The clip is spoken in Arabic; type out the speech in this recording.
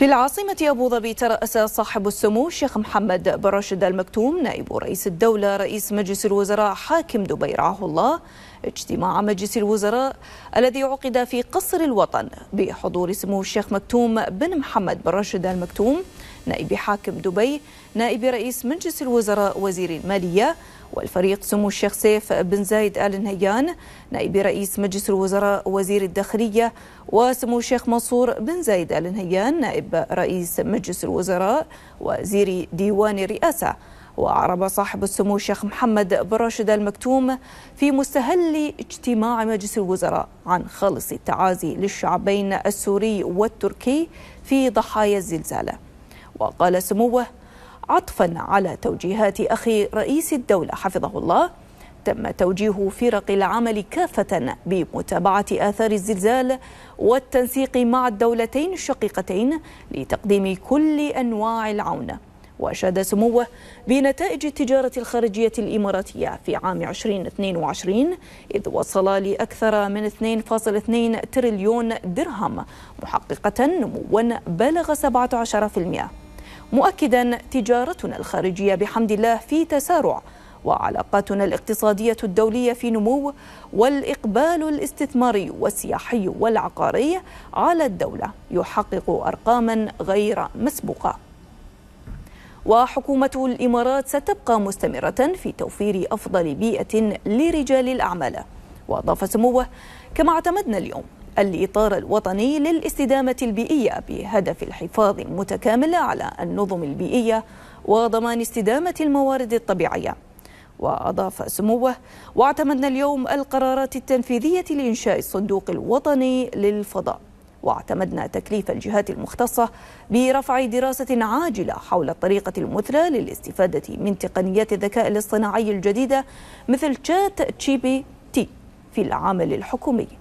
في العاصمة أبو ظبي ترأس صاحب السمو الشيخ محمد بن راشد المكتوم نائب رئيس الدولة رئيس مجلس الوزراء حاكم دبي رعاه الله اجتماع مجلس الوزراء الذي عقد في قصر الوطن بحضور سمو الشيخ مكتوم بن محمد بن راشد المكتوم نائب حاكم دبي نائب رئيس مجلس الوزراء وزير المالية والفريق سمو الشيخ سيف بن زايد آل نهيان نائب رئيس مجلس الوزراء وزير الداخلية وسمو الشيخ منصور بن زايد آل نهيان نائب رئيس مجلس الوزراء وزير ديوان الرئاسة وعرب صاحب السمو الشيخ محمد بن راشد المكتوم في مستهل اجتماع مجلس الوزراء عن خالص التعازي للشعبين السوري والتركي في ضحايا الزلزال وقال سموه عطفا على توجيهات اخي رئيس الدوله حفظه الله تم توجيه فرق العمل كافه بمتابعه اثار الزلزال والتنسيق مع الدولتين الشقيقتين لتقديم كل انواع العون واشاد سموه بنتائج التجاره الخارجيه الاماراتيه في عام 2022 اذ وصل لاكثر من 2.2 تريليون درهم محققه نموا بلغ 17% مؤكدا تجارتنا الخارجيه بحمد الله في تسارع وعلاقاتنا الاقتصاديه الدوليه في نمو والاقبال الاستثماري والسياحي والعقاري على الدوله يحقق ارقاما غير مسبوقه وحكومة الإمارات ستبقى مستمرة في توفير أفضل بيئة لرجال الأعمال وأضاف سموه كما اعتمدنا اليوم الإطار الوطني للاستدامة البيئية بهدف الحفاظ المتكامل على النظم البيئية وضمان استدامة الموارد الطبيعية وأضاف سموه واعتمدنا اليوم القرارات التنفيذية لإنشاء الصندوق الوطني للفضاء واعتمدنا تكليف الجهات المختصة برفع دراسة عاجلة حول الطريقة المثلى للاستفادة من تقنيات الذكاء الاصطناعي الجديدة مثل تشات جي بي تي في العمل الحكومي